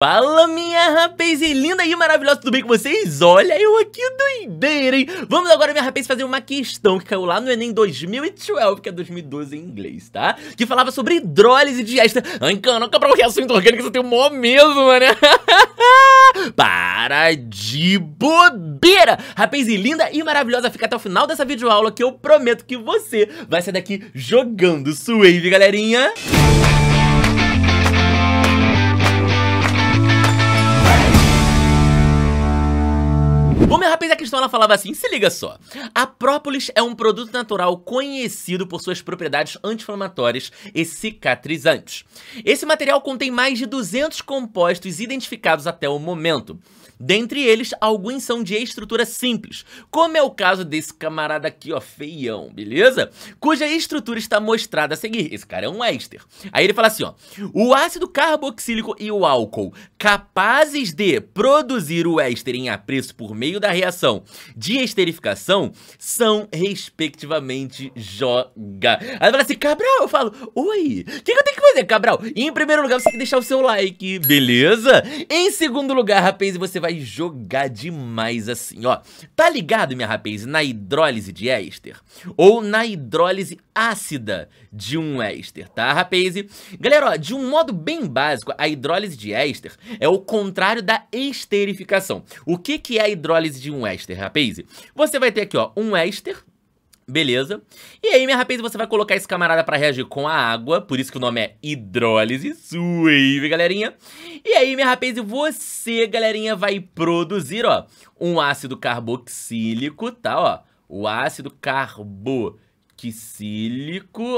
Fala minha rapaz e linda e maravilhosa, tudo bem com vocês? Olha eu aqui doideira, hein? Vamos agora minha rapaz fazer uma questão que caiu lá no Enem 2012, que é 2012 em inglês, tá? Que falava sobre hidrólise de digesta Ai caraca, pra o reações que eu tenho mó medo, mano Para de bobeira! Rapaz e linda e maravilhosa, fica até o final dessa videoaula que eu prometo que você vai sair daqui jogando suave, galerinha! Música Uma rapaz questão. ela falava assim, se liga só. A própolis é um produto natural conhecido por suas propriedades anti-inflamatórias e cicatrizantes. Esse material contém mais de 200 compostos identificados até o momento. Dentre eles, alguns são de estrutura simples, como é o caso desse camarada aqui, ó, feião, beleza? Cuja estrutura está mostrada a seguir. Esse cara é um éster. Aí ele fala assim, ó, o ácido carboxílico e o álcool, capazes de produzir o éster em apreço por meio caminho da reação de esterificação são, respectivamente, joga. Aí fala assim, Cabral, eu falo, oi, o que, que, eu tenho que fazer, Cabral? E, em primeiro lugar, você tem que deixar o seu like, beleza? Em segundo lugar, rapaz, você vai jogar demais assim, ó. Tá ligado, minha rapaz, na hidrólise de éster? Ou na hidrólise ácida de um éster, tá, rapaz? Galera, ó, de um modo bem básico, a hidrólise de éster é o contrário da esterificação. O que, que é a hidrólise análise de um ester, rapaz. Você vai ter aqui, ó, um ester, Beleza. E aí, minha rapaz, você vai colocar esse camarada pra reagir com a água, por isso que o nome é hidrólise suave, galerinha. E aí, minha rapaz, você, galerinha, vai produzir, ó, um ácido carboxílico, tá, ó. O ácido carboxílico,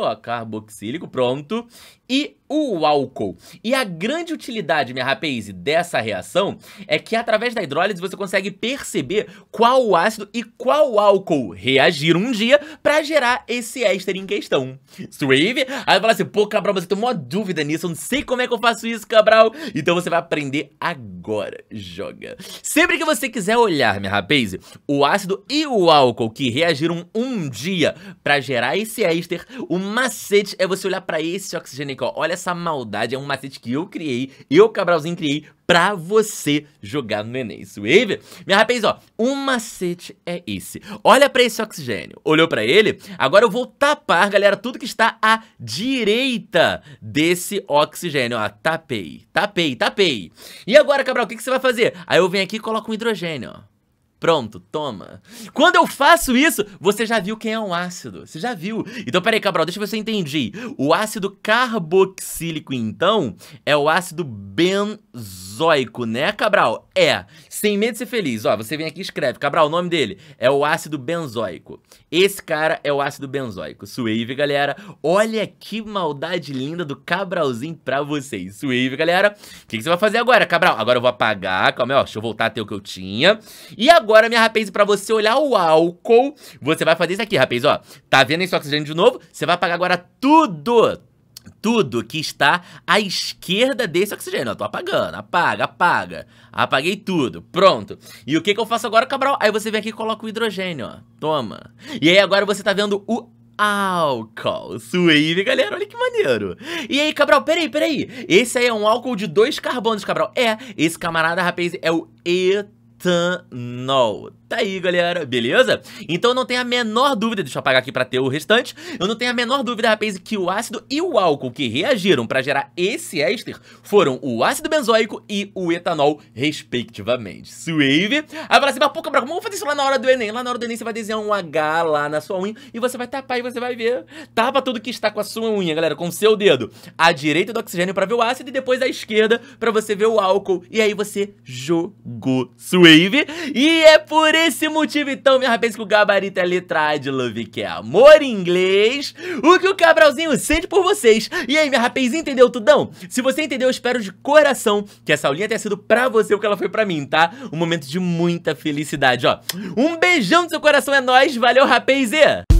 ó, carboxílico, pronto e o álcool. E a grande utilidade, minha rapaze, dessa reação é que através da hidrólise você consegue perceber qual ácido e qual álcool reagiram um dia para gerar esse éster em questão. Suave? Aí fala assim, pô, Cabral, você tem uma dúvida nisso, eu não sei como é que eu faço isso, Cabral. Então você vai aprender agora. Joga. Sempre que você quiser olhar, minha rapaze, o ácido e o álcool que reagiram um dia para gerar esse éster, o macete é você olhar para esse oxigênio ó. Olha essa maldade, é um macete que eu criei, eu, Cabralzinho, criei pra você jogar no Enem. Wave, minha rapaz, ó, um macete é esse. Olha pra esse oxigênio. Olhou pra ele? Agora eu vou tapar, galera, tudo que está à direita desse oxigênio. Ó, tapei, tapei, tapei. E agora, Cabral, o que, que você vai fazer? Aí eu venho aqui e coloco um hidrogênio, ó. Pronto, toma. Quando eu faço isso, você já viu quem é um ácido. Você já viu. Então, peraí, Cabral, deixa eu ver se eu entendi. O ácido carboxílico, então, é o ácido benzo benzoico, né, Cabral? É. Sem medo de ser feliz. Ó, você vem aqui e escreve. Cabral, o nome dele é o ácido benzoico. Esse cara é o ácido benzoico. Suave, galera. Olha que maldade linda do Cabralzinho pra vocês. Suave, galera. O que, que, você vai fazer agora, Cabral? Agora eu vou apagar. Calma aí, ó. Deixa eu voltar até o que eu tinha. E agora, minha rapaz, pra você olhar o álcool, você vai fazer isso aqui, rapaz, ó. Tá vendo esse oxigênio de novo? Você vai apagar agora tudo, tudo que está à esquerda desse oxigênio. Eu tô apagando, apaga, apaga. Apaguei tudo, pronto. E o que, que eu faço agora, Cabral? Aí você vem aqui e coloca o hidrogênio, ó. Toma. E aí agora você tá vendo o álcool. Suave, galera, olha que maneiro. E aí, Cabral, peraí, peraí. Esse aí é um álcool de dois carbonos, Cabral. É, esse camarada, rapaz, é o etanol. Tá aí, galera, beleza? Então não tenho a menor dúvida, deixa eu apagar aqui pra ter o restante, eu não tenho a menor dúvida, rapaz, que o ácido e o álcool que reagiram pra gerar esse éster foram o ácido benzoico e o etanol, respectivamente. Swave. Aí fala assim, mas pô, como eu vou fazer isso lá na hora do Enem? Lá na hora do Enem você vai desenhar um H lá na sua unha e você vai tapar e você vai ver. Tapa tudo que está com a sua unha, galera, com o seu dedo. À direita do oxigênio pra ver o ácido e depois à esquerda pra você ver o álcool. E aí você jogou Swave. E é por esse motivo, então, minha rapaz, que o gabarito é letra A de Love, que é amor em inglês. O que o Cabralzinho sente por vocês. E aí, minha rapaz, entendeu, tudão? Se você entendeu, eu espero de coração que essa aulinha tenha sido pra você o que ela foi pra mim, tá? Um momento de muita felicidade, ó. Um beijão do seu coração, é nóis. Valeu, rapaz! E...